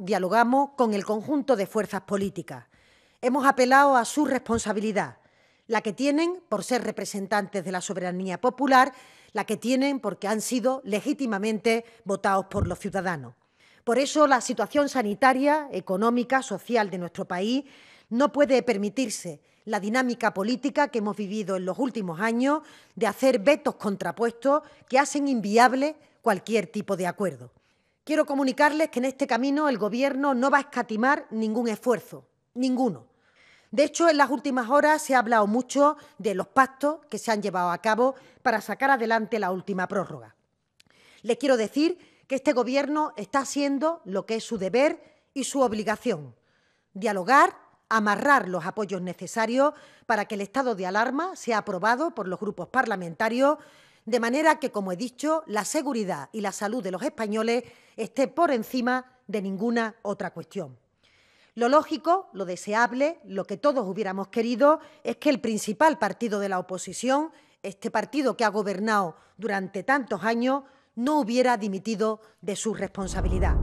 Dialogamos con el conjunto de fuerzas políticas. Hemos apelado a su responsabilidad, la que tienen por ser representantes de la soberanía popular, la que tienen porque han sido legítimamente votados por los ciudadanos. Por eso la situación sanitaria, económica, social de nuestro país no puede permitirse la dinámica política que hemos vivido en los últimos años de hacer vetos contrapuestos que hacen inviable cualquier tipo de acuerdo. Quiero comunicarles que en este camino el Gobierno no va a escatimar ningún esfuerzo, ninguno. De hecho, en las últimas horas se ha hablado mucho de los pactos que se han llevado a cabo para sacar adelante la última prórroga. Les quiero decir que este Gobierno está haciendo lo que es su deber y su obligación, dialogar, amarrar los apoyos necesarios para que el estado de alarma sea aprobado por los grupos parlamentarios de manera que, como he dicho, la seguridad y la salud de los españoles esté por encima de ninguna otra cuestión. Lo lógico, lo deseable, lo que todos hubiéramos querido es que el principal partido de la oposición, este partido que ha gobernado durante tantos años, no hubiera dimitido de su responsabilidad.